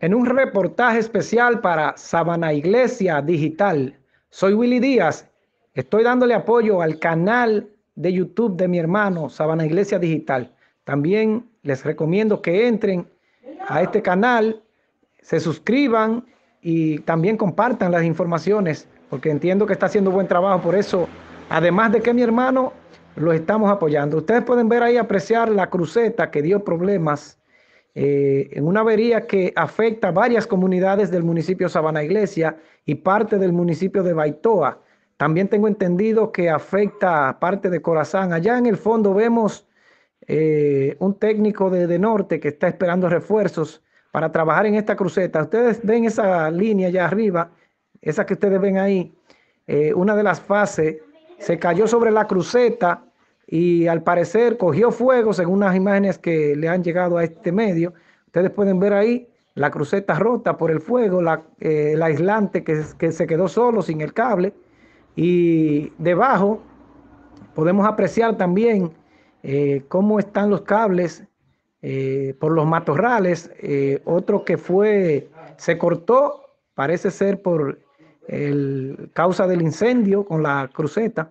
En un reportaje especial para Sabana Iglesia Digital, soy Willy Díaz. Estoy dándole apoyo al canal de YouTube de mi hermano Sabana Iglesia Digital. También les recomiendo que entren a este canal, se suscriban y también compartan las informaciones, porque entiendo que está haciendo buen trabajo. Por eso, además de que mi hermano, lo estamos apoyando. Ustedes pueden ver ahí, apreciar la cruceta que dio problemas eh, en una avería que afecta a varias comunidades del municipio Sabana Iglesia y parte del municipio de Baitoa. También tengo entendido que afecta a parte de Corazán. Allá en el fondo vemos eh, un técnico de, norte que está esperando refuerzos para trabajar en esta cruceta. Ustedes ven esa línea allá arriba, esa que ustedes ven ahí. Eh, una de las fases se cayó sobre la cruceta y al parecer cogió fuego, según las imágenes que le han llegado a este medio. Ustedes pueden ver ahí la cruceta rota por el fuego, la, eh, el aislante que, se quedó solo sin el cable y debajo podemos apreciar también eh, cómo están los cables eh, por los matorrales. otro que fue, se cortó, parece ser por el, causa del incendio con la cruceta.